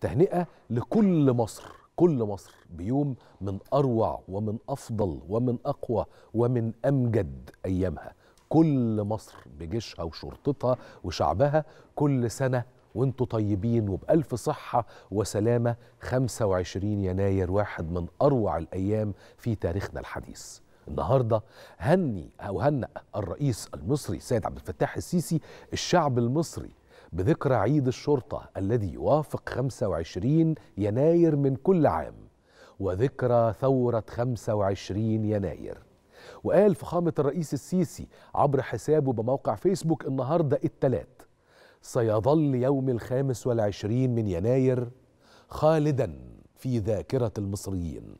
تهنئة لكل مصر كل مصر بيوم من أروع ومن أفضل ومن أقوى ومن أمجد أيامها كل مصر بجيشها وشرطتها وشعبها كل سنة وانتوا طيبين وبألف صحة وسلامة 25 يناير واحد من أروع الأيام في تاريخنا الحديث النهارده هني او هنأ الرئيس المصري سيد عبد الفتاح السيسي الشعب المصري بذكرى عيد الشرطة الذي يوافق 25 يناير من كل عام وذكرى ثورة 25 يناير وقال فخامة الرئيس السيسي عبر حسابه بموقع فيسبوك النهاردة التلات سيظل يوم الخامس والعشرين من يناير خالدا في ذاكرة المصريين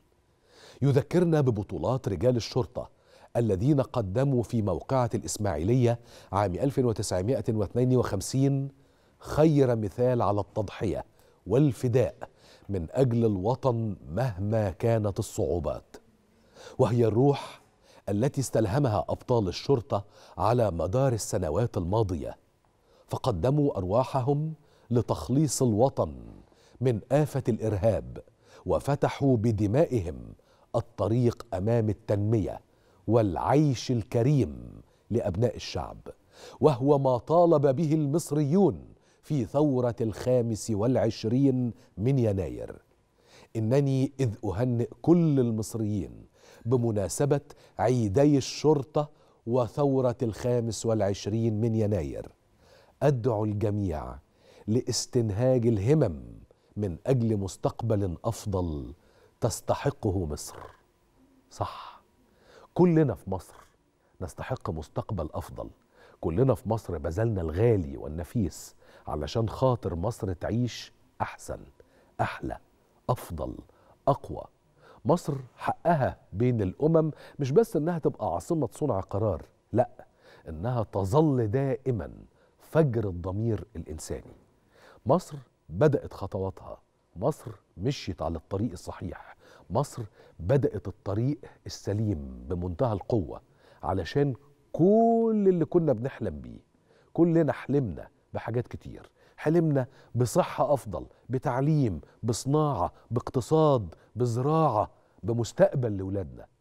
يذكرنا ببطولات رجال الشرطة الذين قدموا في موقعة الإسماعيلية عام 1952 خير مثال على التضحيه والفداء من اجل الوطن مهما كانت الصعوبات وهي الروح التي استلهمها ابطال الشرطه على مدار السنوات الماضيه فقدموا ارواحهم لتخليص الوطن من افه الارهاب وفتحوا بدمائهم الطريق امام التنميه والعيش الكريم لابناء الشعب وهو ما طالب به المصريون في ثورة الخامس والعشرين من يناير إنني إذ أهنئ كل المصريين بمناسبة عيدي الشرطة وثورة الخامس والعشرين من يناير أدعو الجميع لاستنهاج الهمم من أجل مستقبل أفضل تستحقه مصر صح كلنا في مصر نستحق مستقبل أفضل كلنا في مصر بذلنا الغالي والنفيس علشان خاطر مصر تعيش أحسن أحلى أفضل أقوى مصر حقها بين الأمم مش بس إنها تبقى عاصمة صنع قرار لأ إنها تظل دائما فجر الضمير الإنساني مصر بدأت خطواتها مصر مشيت على الطريق الصحيح مصر بدأت الطريق السليم بمنتهى القوة علشان كل اللي كنا بنحلم بيه كلنا حلمنا بحاجات كتير حلمنا بصحة أفضل بتعليم بصناعة باقتصاد بزراعة بمستقبل لولادنا